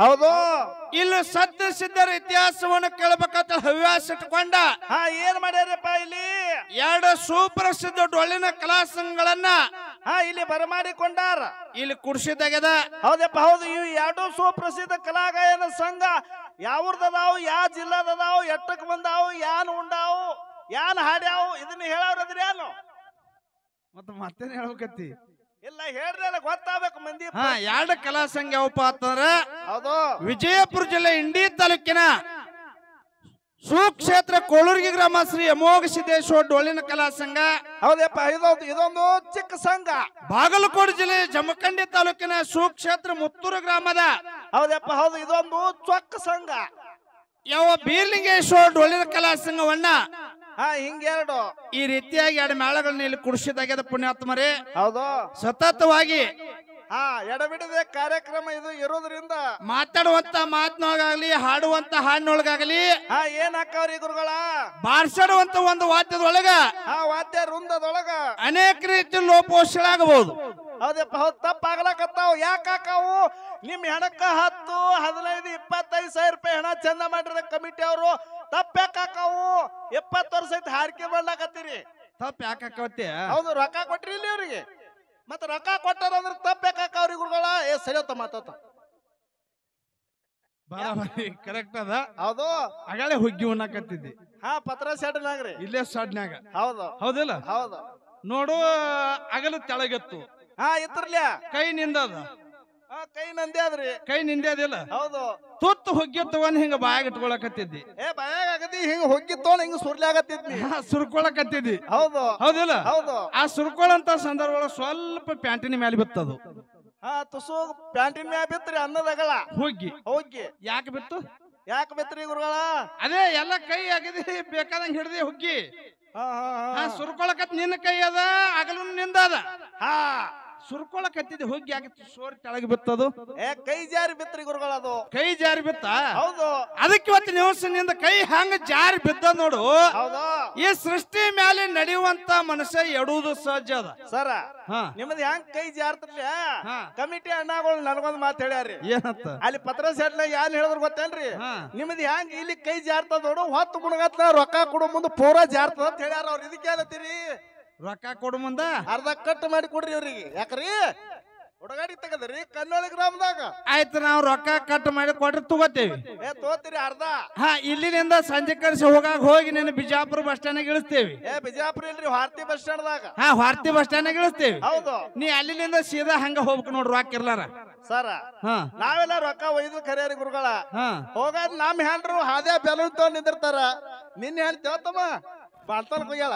ಹೌದು ಇಲ್ಲಿ ಸತ್ತ ಸಿದ್ಧರ ಇತಿಹಾಸವನ್ನು ಕೇಳಬೇಕಂತ ಹವ್ಯಾಸ ಇಟ್ಕೊಂಡ ಏನ್ ಮಾಡ್ಯಾರಪ್ಪ ಇಲ್ಲಿ ಎರಡು ಸುಪ್ರಸಿದ್ಧ ಡೊಳ್ಳಿನ ಕಲಾಸಂಗಳನ್ನ ಸಂಘಗಳನ್ನ ಇಲ್ಲಿ ಬರಮಾಡಿಕೊಂಡಾರ ಇಲ್ಲಿ ಕುರ್ಸಿ ತೆಗೆದ ಹೌದಪ್ಪ ಹೌದು ಈ ಎರಡು ಸುಪ್ರಸಿದ್ಧ ಕಲಾಗಾಯನ ಸಂಘ ಯಾವ್ರದಾವ್ ಯಾವ ಜಿಲ್ಲಾದದಾವ್ ಎಟ್ಟಕ್ ಬಂದಾವು ಯಾನ್ ಉಂಡಾವು ಯಾನ್ ಹಾಡ್ಯಾವು ಇದನ್ನ ಹೇಳವ್ರದ್ರಿ ಏನು ಮತ್ತೆ ಮತ್ತೇನ್ ಹೇಳ್ಬೇಕತ್ತಿ ಇಲ್ಲ ಗೊತ್ತಾಗಬೇಕು ಮಂದಿ ಎರಡು ಕಲಾ ಸಂಘ ಯಾವಪ್ಪ ಅಂತಂದ್ರೆ ವಿಜಯಪುರ ಜಿಲ್ಲೆ ಇಂಡಿ ತಾಲೂಕಿನ ಸುಕ್ಷೇತ್ರ ಕೋಳೂರ್ಗಿ ಗ್ರಾಮ ಶ್ರೀ ಯಮೋಘ ಸಿದ್ದೇಶ್ವರ ಡೊಳ್ಳಿನ ಕಲಾ ಸಂಘ ಹೌದಪ್ಪ ಇದೊಂದು ಇದೊಂದು ಚಿಕ್ಕ ಸಂಘ ಬಾಗಲಕೋಟೆ ಜಿಲ್ಲೆ ಜಮಖಂಡಿ ತಾಲೂಕಿನ ಸುಕ್ಷೇತ್ರ ಮುತ್ತೂರು ಗ್ರಾಮದ ಹೌದಪ್ಪ ಹೌದು ಇದೊಂದು ಚೊಕ್ಕ ಸಂಘ ಯಾವ ಬೀರ್ಲಿಂಗೇಶ್ವರ ಡೊಳ್ಳಿನ ಕಲಾ ಸಂಘವನ್ನ ಹಾ ಹಿಂಗೆರಡು ಈ ರೀತಿಯಾಗಿ ಎರಡು ಮೇಳಗಳನ್ನ ಇಲ್ಲಿ ಕುಡಿಸಿದಾಗ್ಯದ ಪುಣ್ಯಾತ್ಮರೇ ಹೌದು ಸತತವಾಗಿ ಹಾ ಎಡಬಿಡದೆ ಕಾರ್ಯಕ್ರಮ ಇದು ಇರೋದ್ರಿಂದ ಮಾತಾಡುವಂತ ಮಾತಿನೊಳಗಾಗ್ಲಿ ಹಾಡುವಂತ ಹಾಡಿನೊಳಗಾಗ್ಲಿ ಹಾ ಏನ್ ಹಾಕವ್ರಿ ಗುರುಗಳ ಬಾರ್ಸಡುವಂತ ಒಂದು ವಾದ್ಯದೊಳಗ ಹಾ ವಾದ್ಯ ವೃಂದದೊಳಗ ಅನೇಕ ರೀತಿ ಲೋಪೋಷಗಳಾಗಬಹುದು ಹೌದಪ್ಪ ಹೌದ್ ಯಾಕ ಯಾಕಾಕಾವು ನಿಮ್ ಹೆಣಕ್ಕ ಹತ್ತು ಹದಿನೈದು ಇಪ್ಪತ್ತೈದು ಸಾವಿರ ರೂಪಾಯಿ ಹಣ ಚಂದ ಮಾಡಿರೋ ಕಮಿಟಿ ಅವರು ತಪ್ಪ ನಾವು ಎಪ್ಪತ್ತು ವರ್ಷ ಐತಿ ಹಾರಿಕೆ ಮಾಡ್ಲಾಕತ್ತೀರಿ ತಪ್ಪ ಯಾಕೆ ಹೌದು ರೊಕ್ಕ ಕೊಟ್ರಿ ಇಲ್ಲಿ ಅವ್ರಿಗೆ ಮತ್ತ ರೊಕ್ಕ ಕೊಟ್ಟಾರ ಅಂದ್ರೆ ತಪ್ಪ ಯಾಕೆ ಅವ್ರಿಗೆ ಗುರುಗಳ ಏ ಸರಿಯತ್ತ ಮಾತಾತ ಬರಾಬರಿ ಕರೆಕ್ಟ್ ಅದ ಹೌದು ಅಗಳೆ ಹುಗ್ಗಿ ಉಣ್ಣಾಕತ್ತಿದ್ದಿ ಹಾ ಪತ್ರ ಸಡ್ನಾಗ್ರಿ ಇಲ್ಲೇ ಸಡ್ನಾಗ ಹೌದು ಹೌದಿಲ್ಲ ಹೌದು ನೋಡು ಅಗಲ ತೆಳಗತ್ತು ಹಾ ಇತ್ತರ್ಲಿ ಕೈ ನಿಂದದ ಕೈ ನಂದೇ ಕೈ ನಿಂದೆ ಹೌದು ತುತ್ತು ಹುಗ್ಗಿ ತಗೊಂಡ್ ಹಿಂಗ ಬಾಯಾಗ ಇಟ್ಕೊಳಕತ್ತಿದ್ದಿ ಏ ಬಾ ಆಗತಿ ಹಿಂಗ್ ಹೋಗಿತ್ತೋ ಹಿಂಗ ಸುರ್ಲಾಗತ್ತಿದ್ನಿ ಸುರ್ಕೊಳಕತ್ತಿದ್ದಿ ಹೌದು ಹೌದಿಲ್ಲ ಹೌದು ಆ ಸುರ್ಕೊಳಂತ ಸಂದರ್ಭ ಸ್ವಲ್ಪ ಪ್ಯಾಂಟಿನ ಮ್ಯಾಲೆ ಬಿತ್ತದು ಹಾ ತುಸು ಪ್ಯಾಂಟಿನ ಮ್ಯಾಲೆ ಬಿತ್ರಿ ಅನ್ನದಾಗಲ್ಲ ಹೋಗಿ ಹೋಗಿ ಯಾಕೆ ಬಿತ್ತು ಯಾಕೆ ಬಿತ್ರಿ ಗುರುಗಳ ಅದೇ ಎಲ್ಲ ಕೈ ಆಗದಿ ಹುಕ್ಕಿ ಹಿಡ್ದಿ ಹಾ ಸುರ್ಕೊಳಕತ್ ನಿನ್ನ ಕೈ ಅದ ಅಗಲು ನಿಂದ ಅದ ಹಾ ಸುರ್ಕೊಳಕತ್ತಿದ್ದೆ ಹೋಗಿ ಆಗಿತ್ತು ಸೋರ್ ಕೆಳಗೆ ಬಿತ್ತದು ಏ ಕೈ ಜಾರಿ ಬಿತ್ರಿ ಗುರುಗಳದು ಕೈ ಜಾರಿ ಬಿತ್ತ ಹೌದು ಅದಕ್ಕೆ ಇವತ್ತು ನಿವಸನಿಂದ ಕೈ ಹಂಗ ಜಾರಿ ಬಿದ್ದ ನೋಡು ಹೌದಾ ಈ ಸೃಷ್ಟಿ ಮೇಲೆ ನಡೆಯುವಂತ ಮನುಷ್ಯ ಎಡುವುದು ಸಹಜ ಅದ ಸರ ನಿಮ್ದು ಹೆಂಗ್ ಕೈ ಜಾರತ್ರಿ ಕಮಿಟಿ ಅಣ್ಣಗಳು ನನಗೊಂದು ಮಾತು ಹೇಳ್ಯಾರಿ ಏನಂತ ಅಲ್ಲಿ ಪತ್ರ ಸೆಟ್ನಾಗ ಯಾರು ಹೇಳಿದ್ರು ಗೊತ್ತೇನ್ರಿ ನಿಮ್ದು ಹೆಂಗ್ ಇಲ್ಲಿ ಕೈ ಜಾರತದ ನೋಡು ಹೊತ್ತು ಗುಣಗತ್ತ ರೊಕ್ಕ ಕೊಡೋ ಮುಂದೆ ಪೂರ ಜಾರ್ತದ ಅಂತ ಹೇಳ್ಯಾರ ಅವ್ರು ಇದಕ್ಕೆ ಹೇಳತ್ತೀರಿ ರೊಕ್ಕ ಕೊಡು ಮುಂದ ಅರ್ಧ ಕಟ್ ಮಾಡಿ ಕೊಡ್ರಿ ಇವ್ರಿಗೆ ಯಾಕ್ರಿ ಹುಡುಗಾಡಿ ತಗದ್ರಿ ಕನ್ನೋಳಿ ಗ್ರಾಮದಾಗ ಆಯ್ತು ನಾವು ರೊಕ್ಕ ಕಟ್ ಮಾಡಿ ಕೊಡ್ರಿ ತಗೋತೇವಿ ಏ ಅರ್ಧ ಹಾ ಇಲ್ಲಿನಿಂದ ಸಂಜೆ ಕರೆಸಿ ಹೋಗಾಗ ಹೋಗಿ ನಿನ್ನ ಬಿಜಾಪುರ ಬಸ್ ಸ್ಟ್ಯಾಂಡ್ ಇಳಿಸ್ತೇವಿ ಏ ಬಿಜಾಪುರ ಇಲ್ರಿ ಹಾರ್ತಿ ಬಸ್ ಸ್ಟ್ಯಾಂಡ್ದಾಗ ಹಾ ಹಾರ್ತಿ ಬಸ್ ಸ್ಟ್ಯಾಂಡ್ ಇಳಿಸ್ತೇವಿ ಹೌದು ನೀ ಅಲ್ಲಿಂದ ಸೀದಾ ಹಂಗ ಹೋಗ್ಬೇಕು ನೋಡ್ರಿ ರೊಕ್ಕ ಇರ್ಲಾರ ಸರ ನಾವೆಲ್ಲ ರೊಕ್ಕ ಒಯ್ದು ಕರಿಯರಿ ಗುರುಗಳ ಹೋಗಾದ ನಮ್ ಹ್ಯಾಂಡ್ರು ಹಾದ್ಯಾ ಬೆಲ್ ತಗೊಂಡ್ ನಿಂದಿರ್ತಾರ ನಿನ್ನ ಹೇಳ್ತೇವತ್ತಮ್ಮ ಬಾಳ್ತಾನ ಕೊಯ್ಯಾಳ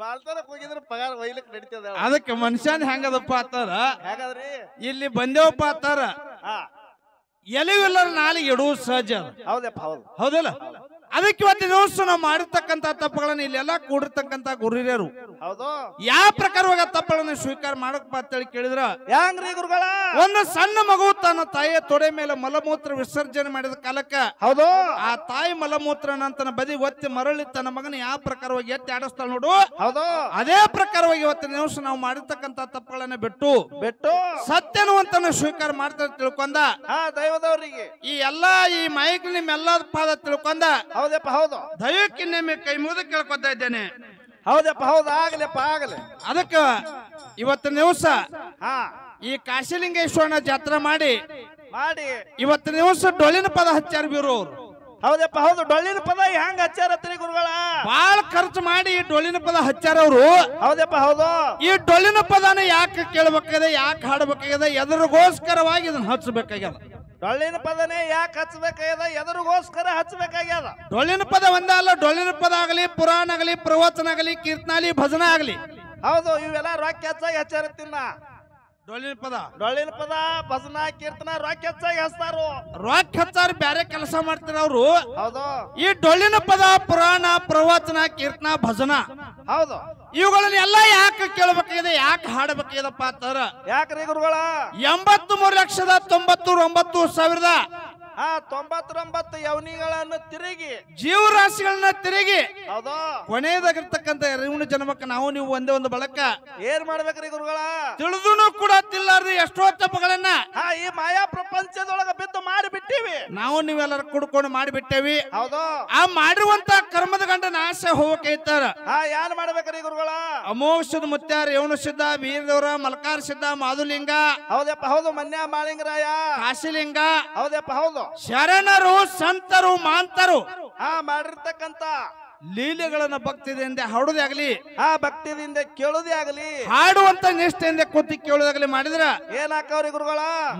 ಬಾಳ್ತಾನಕ್ ಹೋಗಿದ್ರ ಪಗಾರ ಒಯ್ಲಿಕ್ ನಡೀತದ ಅದಕ್ಕೆ ಮನುಷ್ಯನ್ ಹೆಂಗದಪ್ಪ ಅತ್ತಾರ ಹೇಗಾದ್ರಿ ಇಲ್ಲಿ ಬಂದೇವಪ್ಪ ಅತ್ತಾರ ಹಾ ಎಲೆವಿಲ್ಲ ನಾಲಿಗೆ ಇಡುವುದು ಸಹಜ ಹೌದಪ್ಪ ಹೌದು ಹೌದಲ್ಲ ಅದಕ್ಕೆ ಇವತ್ತಿನ ದಿವಸ ನಾವು ಮಾಡಿರ್ತಕ್ಕಂಥ ತಪ್ಪುಗಳನ್ನ ಇಲ್ಲೆಲ್ಲ ಕೂಡಿರ್ತಕ್ಕಂತ ಗುರುರಿಯರು ಹೌದು ಯಾವ ಪ್ರಕಾರವಾಗ ತಪ್ಪುಗಳನ್ನ ಸ್ವೀಕಾರ ಮಾಡಕ್ ಅಂತೇಳಿ ಕೇಳಿದ್ರ ಗುರುಗಳ ಒಂದು ಸಣ್ಣ ಮಗು ತನ್ನ ತಾಯಿಯ ತೊಡೆ ಮೇಲೆ ಮಲಮೂತ್ರ ವಿಸರ್ಜನೆ ಮಾಡಿದ ಕಾಲಕ್ಕ ಹೌದು ಆ ತಾಯಿ ಮಲಮೂತ್ರ ತನ್ನ ಬದಿ ಒತ್ತಿ ಮರಳಿ ತನ್ನ ಮಗನ ಯಾವ ಪ್ರಕಾರವಾಗಿ ಎತ್ತಿ ಆಡಿಸ್ತಾಳ ನೋಡು ಹೌದು ಅದೇ ಪ್ರಕಾರವಾಗಿ ಇವತ್ತಿನ ದಿವಸ ನಾವು ಮಾಡಿರ್ತಕ್ಕಂತ ತಪ್ಪುಗಳನ್ನ ಬಿಟ್ಟು ಬಿಟ್ಟು ಸತ್ಯನವಂತನ ಸ್ವೀಕಾರ ಮಾಡ್ತಾರೆ ತಿಳ್ಕೊಂಡ ದೈವದವರಿಗೆ ಈ ಎಲ್ಲಾ ಈ ಮೈಕ್ ನಿಮ್ಮೆಲ್ಲ ಪಾದ ತಿಳ್ಕೊಂಡ ಹೌದಪ್ಪ ಹೌದು ದಯಕ್ಕೆ ನಿಮಗೆ ಕೈ ಮುದ ಕೇಳ್ಕೊತಾ ಇದ್ದೇನೆ ಹೌದಪ್ಪ ಹೌದು ಆಗ್ಲಪ್ಪ ಆಗಲಿ ಅದಕ್ಕೆ ಇವತ್ತಿನ ದಿವಸ ಹಾ ಈ ಕಾಶಿಲಿಂಗೇಶ್ವರನ ಜಾತ್ರೆ ಮಾಡಿ ಮಾಡಿ ಇವತ್ತಿನ ದಿವಸ ಡೊಳ್ಳಿನ ಪದ ಹಚ್ಚಾರ ಅವರು ಹೌದಪ್ಪ ಹೌದು ಡೊಳ್ಳಿನ ಪದ ಹೆಂಗ ಹಚ್ಚಾರ ಗುರುಗಳ ಬಾಳ ಖರ್ಚು ಮಾಡಿ ಈ ಡೊಳ್ಳಿನ ಪದ ಹಚ್ಚಾರ ಅವರು ಹೌದಪ್ಪ ಹೌದು ಈ ಡೊಳ್ಳಿನ ಪದನ ಯಾಕೆ ಕೇಳಬೇಕಾಗಿದೆ ಯಾಕೆ ಹಾಡಬೇಕಾಗಿದೆ ಎದರಿಗೋಸ್ಕರವಾಗಿ ಇದನ್ನ ಹಚ್ಚಬೇಕಾಗ್ಯದ ಡೊಳ್ಳಿನ ಪದನೇ ಯಾಕೆ ಹಚ್ಬೇಕಾಗ್ಯದ ಎದರಿಗೋಸ್ಕರ ಹಚ್ಬೇಕಾಗ್ಯದ ಡೊಳ್ಳಿನ ಪದ ಒಂದೇ ಅಲ್ಲ ಡೊಳ್ಳಿನ ಪದ ಆಗಲಿ ಪುರಾಣ ಆಗಲಿ ಪ್ರವಚನ ಆಗಲಿ ಕೀರ್ತನ ಆಗಲಿ ಭಜನ ಆಗಲಿ ಹೌದು ಇವೆಲ್ಲ ರೊಕ್ಕ ಹೆಚ್ಚಾಗಿ ಹಚ್ಚಾರತ್ತಿನ ಡೊಳ್ಳಿನ ಪದ ಡೊಳ್ಳಿನ ಪದ ಭಜನ ಕೀರ್ತನ ರೊಕ್ಕ ಹೆಚ್ಚಾಗಿ ಹಚ್ತಾರು ರೊಕ್ಕ ಹಚ್ಚಾರ ಬ್ಯಾರೆ ಕೆಲಸ ಮಾಡ್ತಾರ ಅವರು ಹೌದು ಈ ಡೊಳ್ಳಿನ ಪದ ಪುರಾಣ ಪ್ರವಚನ ಕೀರ್ತನ ಭಜನ ಹೌದು ಇವುಗಳನ್ನ ಎಲ್ಲ ಯಾಕೆ ಕೇಳಬೇಕಾಗಿದೆ ಯಾಕೆ ಹಾಡಬೇಕಾಗಿದೆ ಅಂತಾರ ಯಾಕ್ರಿ ಗುರುಗಳ ಎಂಬತ್ತು ಮೂರು ಲಕ್ಷದ ತೊಂಬತ್ತು ಒಂಬತ್ತು ಸಾವಿರದ ಆ ತೊಂಬತ್ತೊಂಬತ್ತು ಯವನಿಗಳನ್ನು ತಿರುಗಿ ಜೀವರಾಶಿಗಳನ್ನ ತಿರುಗಿ ಹೌದೋ ಕೊನೆಯದಾಗಿರ್ತಕ್ಕಂಥ ಜನ್ಮಕ್ಕ ಜನ್ಮಕ್ಕೆ ನಾವು ನೀವು ಒಂದೇ ಒಂದು ಬಳಕ ಏನ್ ಮಾಡ್ಬೇಕ್ರಿ ಗುರುಗಳ ತಿಳಿದೂನು ಕೂಡ ತಿಲ್ಲಾರ್ರಿ ಎಷ್ಟೋ ತಪ್ಪಗಳನ್ನ ಈ ಮಾಯಾ ಪ್ರಪಂಚದೊಳಗ ಬಿದ್ದು ಮಾಡಿಬಿಟ್ಟಿವಿ ನಾವು ನೀವೆಲ್ಲರೂ ಕುಡ್ಕೊಂಡು ಮಾಡಿಬಿಟ್ಟೇವಿ ಹೌದು ಆ ಮಾಡಿರುವಂತ ಕರ್ಮದ ಗಂಡ ನಾಶ ಹೋಗಕೈತಾರ ಹಾ ಯಾರು ಮಾಡ್ಬೇಕ್ರಿ ಗುರುಗಳ ಅಮೋಷದ ಮುತ್ಯಾರ ರೇವಣ ಸಿದ್ಧ ವೀರದವರ ಮಲ್ಕಾರ ಸಿದ್ಧ ಮಾಧುಲಿಂಗ ಹೌದಪ್ಪ ಹೌದು ಮನ್ಯಾ ಮಾಳಿಂಗರಾಯ ಕಾಶಿಲಿಂಗ ಹೌದಪ್ಪ ಹೌದು ಶರಣರು ಸಂತರು ಮಾಂತರು ಆ ಮಾಡಿರ್ತಕ್ಕಂತ ಲೀಲೆಗಳನ್ನ ಭಕ್ತಿದಿಂದ ಹಾಡುದೇ ಆಗಲಿ ಆ ಭಕ್ತಿದಿಂದ ಕೇಳುದೇ ಆಗಲಿ ಹಾಡುವಂತ ನಿಷ್ಠೆಯಿಂದ ಕೂತಿ ಕೇಳುದಾಗಲಿ ಮಾಡಿದ್ರ ಏನಾಕವ್ರಿ ಗುರುಗಳ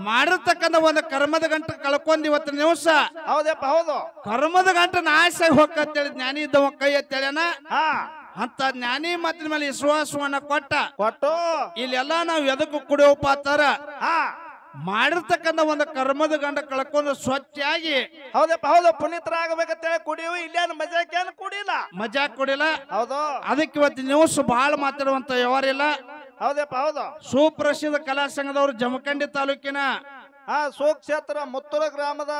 ಮಾಡಿರ್ತಕ್ಕಂಥ ಒಂದು ಕರ್ಮದ ಗಂಟೆ ಕಳ್ಕೊಂಡ್ ಇವತ್ತಿನ ದಿವಸ ಹೌದಪ್ಪ ಹೌದು ಕರ್ಮದ ಗಂಟೆ ನಾಶ ಅಂತೇಳಿ ಜ್ಞಾನಿ ಇದ್ದವ ಕೈ ಎತ್ತೇಳನ ಅಂತ ಜ್ಞಾನಿ ಮಾತಿನ ಮೇಲೆ ವಿಶ್ವಾಸವನ್ನ ಕೊಟ್ಟ ಕೊಟ್ಟು ಇಲ್ಲೆಲ್ಲಾ ನಾವು ಎದಕ್ಕೂ ಕುಡಿಯೋ ಪಾತ್ರ ಮಾಡಿರ್ತಕ್ಕಂಥ ಒಂದು ಕರ್ಮದ ಗಂಡ ಕಳ್ಕೊಂಡು ಸ್ವಚ್ಛಾಗಿ ಹೌದಪ್ಪ ಹೌದು ಪುನೀತರಾಗಬೇಕಂತ ಹೇಳಿ ಕುಡಿಯುವ ಇಲ್ಲೇನು ಮಜಾಕ್ ಕುಡಿಲ್ಲ ಮಜಾ ಕುಡಿಲ್ಲ ಹೌದು ಅದಕ್ಕೆ ಇವತ್ತು ನ್ಯೂಸ್ ಬಹಳ ಮಾತಾಡುವಂತ ವ್ಯವಹಾರಿಲ್ಲ ಹೌದಪ್ಪ ಹೌದು ಸುಪ್ರಸಿದ್ಧ ಕಲಾ ಸಂಘದವರು ಜಮಖಂಡಿ ತಾಲೂಕಿನ ಹಾ ಸುಕ್ಷೇತ್ರ ಮುತ್ತೂರ ಗ್ರಾಮದ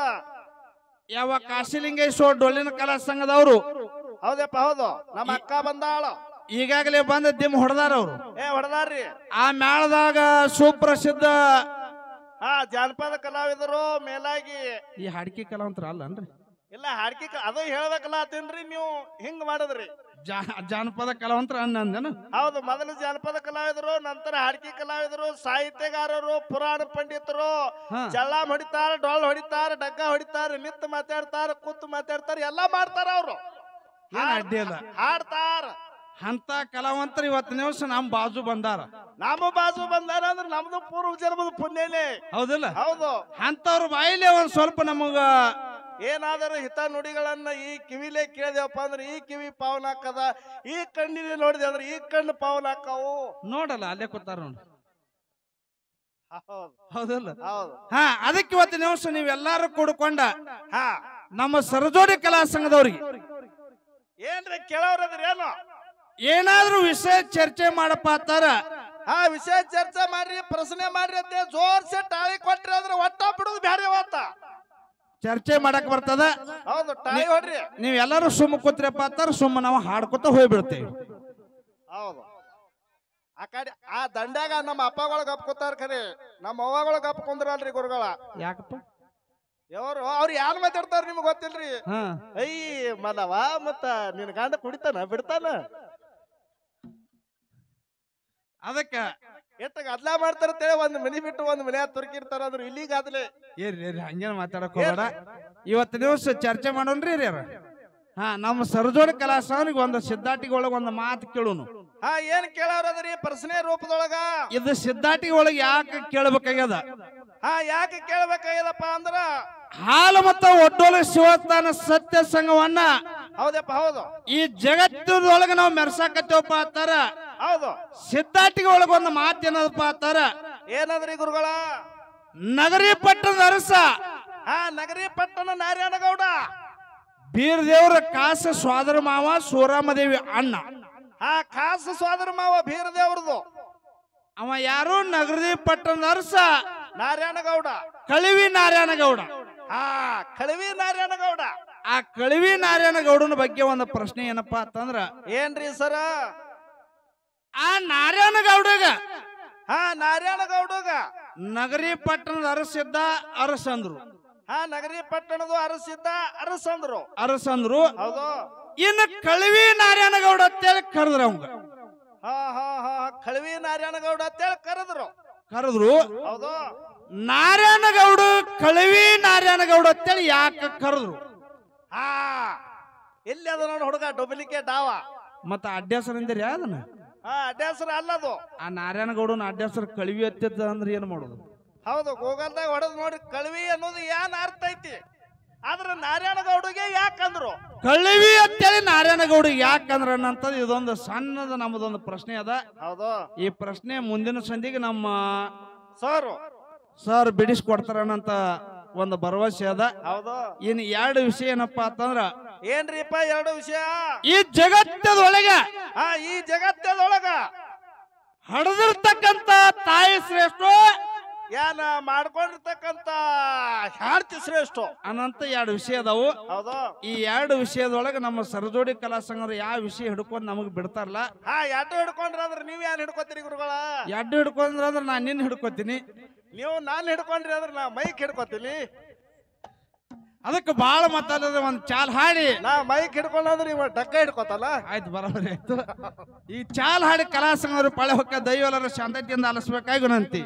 ಯಾವ ಕಾಶಿಲಿಂಗೇಶ್ವರ ಡೊಳ್ಳಿನ ಕಲಾ ಸಂಘದವರು ಹೌದಪ್ಪ ಹೌದು ನಮ್ಮ ಅಕ್ಕ ಬಂದಾಳು ಈಗಾಗಲೇ ಬಂದ ದಿಮ್ ಹೊಡೆದಾರ ಅವರು ಏ ಹೊಡೆದಾರ್ರಿ ಆ ಮೇಳದಾಗ ಸುಪ್ರಸಿದ್ಧ ಹಾ ಜಾನಪದ ಕಲಾವಿದರು ಮೇಲಾಗಿ ಈ ಹಾಡಿಕೆ ಕಲಾವಂತರ ಅಲ್ಲ ಅನ್ರಿ ಇಲ್ಲ ಹಾಡ್ಕಿ ಅದು ಹೇಳ್ಬೇಕಲ್ಲ ಅತ್ತೇನ್ರಿ ನೀವು ಹಿಂಗ್ ಮಾಡಿದ್ರಿ ಜಾನಪದ ಕಲಾವಂತರ ಅನ್ನಂದೇನು ಹೌದು ಮೊದಲು ಜಾನಪದ ಕಲಾವಿದರು ನಂತರ ಹಾಡ್ಕಿ ಕಲಾವಿದರು ಸಾಹಿತ್ಯಗಾರರು ಪುರಾಣ ಪಂಡಿತರು ಹಾ. ಹೊಡಿತಾರ ಡೊಳ್ಳು ಹೊಡಿತಾರ ಡಗ್ಗ ಹೊಡಿತಾರ ಮಿತ್ತು ಮಾತಾಡ್ತಾರ ಕೂತು ಮಾತಾಡ್ತಾರ ಎಲ್ಲಾ ಮಾಡ್ತಾರ ಅವ್ರು ಹಾಡ್ತಾರ ಅಂತ ಕಲಾವಂತರ ಇವತ್ತು ನಿಮಿಷ ನಮ್ಮ ಬಾಜು ಬಂದಾರ ನಮ್ಮ ಬಾಜು ಬಂದಾರ ಅಂದ್ರೆ ನಮ್ದು ಪೂರ್ವ ಜನ್ಮದ ಪುಣ್ಯನೇ ಹೌದಿಲ್ಲ ಹೌದು ಅಂತವ್ರ ಬಾಯಿಲೆ ಒಂದ್ ಸ್ವಲ್ಪ ನಮಗ ಏನಾದರೂ ಹಿತ ನುಡಿಗಳನ್ನ ಈ ಕಿವಿಲೇ ಕೇಳಿದೆವಪ್ಪ ಅಂದ್ರೆ ಈ ಕಿವಿ ಪಾವನ ಹಾಕದ ಈ ಕಣ್ಣಿನ ನೋಡಿದೆ ಅಂದ್ರೆ ಈ ಕಣ್ಣು ಪಾವನ ಹಾಕವು ನೋಡಲ್ಲ ಅಲ್ಲೇ ಕೂತಾರ ನೋಡಿ ಹೌದಲ್ಲ ಹಾ ಅದಕ್ಕೆ ಇವತ್ತು ನಿಮಿಷ ನೀವೆಲ್ಲಾರು ಕೂಡ್ಕೊಂಡ ಹಾ ನಮ್ಮ ಸರಜೋಡಿ ಕಲಾ ಸಂಘದವ್ರಿಗೆ ಏನ್ರಿ ಏನು ಏನಾದ್ರೂ ವಿಷಯ ಚರ್ಚೆ ಮಾಡಪ್ಪ ಅಂತಾರ ಆ ವಿಷಯ ಚರ್ಚೆ ಮಾಡ್ರಿ ಪ್ರಶ್ನೆ ಮಾಡ್ರಿ ಅಂತ ಜೋರ್ಸೆ ಟಾಳಿ ಕೊಟ್ರಿ ಅಂದ್ರೆ ಒಟ್ಟ ಬಿಡುದು ಬ್ಯಾಡ ಅವತ್ತ ಚರ್ಚೆ ಮಾಡಕ್ ಬರ್ತದ ಹೌದು ಟಾಳಿ ಹೊಡ್ರಿ ನೀವ್ ಎಲ್ಲರೂ ಸುಮ್ಮ ಕೂತ್ರಿಪ್ಪ ಅಂತಾರ ಸುಮ್ಮ ನಾವು ಹಾಡ್ಕೊತ ಹೋಗ್ಬಿಡ್ತೇವೆ ಹೌದು ಆ ಕಡೆ ಆ ದಂಡ್ಯಾಗ ನಮ್ಮ ಅಪ್ಪಗಳ ಗಪ್ ಕೂತಾರ ಖರೆ ನಮ್ಮ ಅವ್ವಗಳ ಗಪ್ ಕುಂದ್ರಲ್ರಿ ಗುರುಗಳ ಯಾಕಪ್ಪ ಯಾರು ಅವ್ರು ಯಾರು ಮಾತಾಡ್ತಾರ ನಿಮ್ಗೆ ಗೊತ್ತಿಲ್ರಿ ಅಯ್ಯ ಮನವ ಮತ್ತ ನಿನ್ ಗಂಡ ಕುಡಿತಾನ ಬಿಡ್ತಾನ ಅದಕ್ಕ ಎಟ್ಟ ಗದ್ಲಾ ಮಾಡ್ತಾರ ಅಂತೇಳಿ ಒಂದ್ ಮನಿ ಬಿಟ್ಟು ಒಂದ್ ಮನೆ ತುರ್ಕಿರ್ತಾರ ಅದ್ರ ಇಲ್ಲಿಗ ಆದ್ಲೆ ಏರಿ ಹಂಗೇನ್ ಮಾತಾಡಕ್ ಹೋಗ್ಬೇಡ ಇವತ್ತು ದಿವಸ ಚರ್ಚೆ ಮಾಡೋಣ್ರಿ ರೀ ಹಾ ನಮ್ಮ ಸರ್ಜೋಳ ಕಲಾಸಾನಿಗೆ ಒಂದು ಒಳಗ ಒಂದು ಮಾತು ಕೇಳೋಣ ಹಾ ಏನ್ ಕೇಳವ್ರದ್ರಿ ಪ್ರಶ್ನೆ ರೂಪದೊಳಗ ಇದು ಒಳಗ ಯಾಕೆ ಕೇಳ್ಬೇಕಾಗ್ಯದ ಹಾ ಯಾಕೆ ಕೇಳ್ಬೇಕಾಗ್ಯದಪ್ಪ ಅಂದ್ರ ಹಾಲು ಮತ್ತ ಒಡ್ಡೋಲ ಶಿವಸ್ಥಾನ ಸತ್ಯ ಸಂಘವನ್ನ ಹೌದಪ್ಪ ಹೌದು ಈ ಜಗತ್ತಿನೊಳಗೆ ನಾವು ಮೆರ್ಸಾಕತ್ತೇವಪ್ಪ ಅಂತಾರ ಹೌದು ಸಿದ್ದಾಟಿಗೆ ಒಳಗೊಂದು ಮಾತು ಏನದಪ್ಪ ಅಂತಾರ ಏನಂದ್ರಿ ಗುರುಗಳ ನಗರಿ ಪಟ್ಟಣದ ಅರಸ ಆ ನಗರಿ ಪಟ್ಟಣ ನಾರಾಯಣಗೌಡ ಬೀರದೇವ್ರ ಕಾಸ ಸ್ವಾದರ ಮಾವ ಸೂರಾಮದೇವಿ ಅಣ್ಣ ಆ ಕಾಸ ಸ್ವಾದರ ಮಾವ ಬೀರದೇವ್ರದು ಅವ ಯಾರು ನಗರದಿ ಪಟ್ಟಣದ ಅರಸ ನಾರಾಯಣಗೌಡ ಕಳಿವಿ ನಾರಾಯಣಗೌಡ ಆ ಕಳಿವಿ ನಾರಾಯಣಗೌಡ ಆ ಕಳಿವಿ ನಾರಾಯಣಗೌಡನ ಬಗ್ಗೆ ಒಂದು ಪ್ರಶ್ನೆ ಏನಪ್ಪಾ ಅಂತಂದ್ರ ಏನ್ರಿ ಸರ ಆ ನಾರಾಯಣ ಗೌಡಗ ಹಾ ನಾರಾಯಣ ಗೌಡಗ ನಗರಿ ಪಟ್ಟಣದ ಅರಸಿದ್ದ ಅರಸಂದ್ರು ಹ ನಗರಿ ಪಟ್ಟಣದ ಅರಸಿದ್ದ ಅರಸಂದ್ರು ಅರಸಂದ್ರು ಹೌದು ಇನ್ನು ಕಳವಿ ನಾರಾಯಣ ಗೌಡ ಅಂತೇಳಿ ಕರೆದ್ರ ಅವಂಗ ಹಾ ಹಾ ಹಾ ಕಳವಿ ನಾರಾಯಣ ಗೌಡ ಅಂತೇಳಿ ಕರೆದ್ರು ಕರೆದ್ರು ಹೌದು ನಾರಾಯಣ ಗೌಡ ಕಳವಿ ನಾರಾಯಣ ಗೌಡ ಅಂತೇಳಿ ಯಾಕೆ ಕರೆದ್ರು ಹಾ ಎಲ್ಲಿ ಅದ ನೋಡಿ ಹುಡುಗ ಡೊಬಲಿಕೆ ಡಾವ ಮತ್ತ ಅಡ್ಡಾಸರಿಂದಿರಿ ಅದನ್ನ ಆ ಅಲ್ಲ ಅಲ್ಲದು ಆ ನಾರಾಯಣಗೌಡನ ಅಡ್ಡ ಕಳವಿ ಕಳಿವಿ ಎತ್ತಿದ್ದ ಅಂದ್ರೆ ಏನ್ ಮಾಡೋದು ಹೌದು ಗೂಗಲ್ದಾಗ ಹೊಡೆದ್ ನೋಡಿ ಕಳವಿ ಅನ್ನೋದು ಏನ್ ಅರ್ಥ ಐತಿ ನಾರಾಯಣ ನಾರಾಯಣಗೌಡಗೆ ಯಾಕಂದ್ರು ಕಳವಿ ಅಂತೇಳಿ ನಾರಾಯಣಗೌಡ ಯಾಕಂದ್ರ ಅನ್ನಂಥದ್ದು ಇದೊಂದು ಸಣ್ಣದ ನಮ್ಮದೊಂದು ಪ್ರಶ್ನೆ ಅದ ಹೌದು ಈ ಪ್ರಶ್ನೆ ಮುಂದಿನ ಸಂಧಿಗೆ ನಮ್ಮ ಸರ್ ಸರ್ ಅನ್ನಂತ ಒಂದು ಭರವಸೆ ಅದ ಹೌದು ಇನ್ ಎರಡು ವಿಷಯ ಏನಪ್ಪಾ ಅಂತಂದ್ರ ಏನ್ರಿಪ್ಪ ಎರಡು ವಿಷಯ ಈ ಜಗತ್ತದೊಳಗೆ ಆ ಈ ಜಗತ್ತದೊಳಗ ಹಡದಿರ್ತಕ್ಕಂತ ತಾಯಿ ಶ್ರೇಷ್ಠ ಏನ ಮಾಡ್ಕೊಂಡಿರ್ತಕ್ಕಂತ ಹಾರ್ತಿ ಶ್ರೇಷ್ಠ ಅನಂತ ಎರಡು ವಿಷಯ ಅದಾವು ಹೌದು ಈ ಎರಡು ವಿಷಯದೊಳಗೆ ನಮ್ಮ ಸರಜೋಡಿ ಕಲಾ ಸಂಘರು ಯಾವ ವಿಷಯ ಹಿಡ್ಕೊಂಡು ನಮಗ್ ಬಿಡ್ತಾರಲ್ಲ ಹಾ ಎಡ್ಡು ಹಿಡ್ಕೊಂಡ್ರ ಅಂದ್ರೆ ನೀವ್ ಏನ್ ಹಿಡ್ಕೊತೀರಿ ಗುರುಗಳ ಎಡ್ಡು ಹಿಡ್ಕೊಂಡ್ರ ಅಂದ್ರೆ ನಾನು ನಿನ್ನ ಹಿಡ್ಕೊತೀನಿ ನೀವು ನಾನು ಹಿಡ್ಕೊಂಡ್ರಿ ಅಂದ್ರೆ ನಾ ಮೈಕ್ ಹಿಡ್ಕೊತೀನಿ ಅದಕ್ಕೆ ಬಹಳ ಮಾತಾಡಿದ್ರೆ ಒಂದ್ ಚಾಲ್ ಹಾಡಿ ನಾ ಮೈಕ್ ಹಿಡ್ಕೊಂಡಾದ್ರೆ ಇವ ಡಕ್ಕ ಹಿಡ್ಕೋತಲ್ಲ ಆಯ್ತು ಬರಬರಿ ಆಯ್ತು ಈ ಚಾಲ್ ಹಾಡಿ ಕಲಾಸಂಗರು ಪಳೆ ಹೊಕ್ಕ ದೈವಲರು ಶಾಂತತೆಯಿಂದ ಅಲಸ್ಬೇಕಾಗಿ ನಂತಿ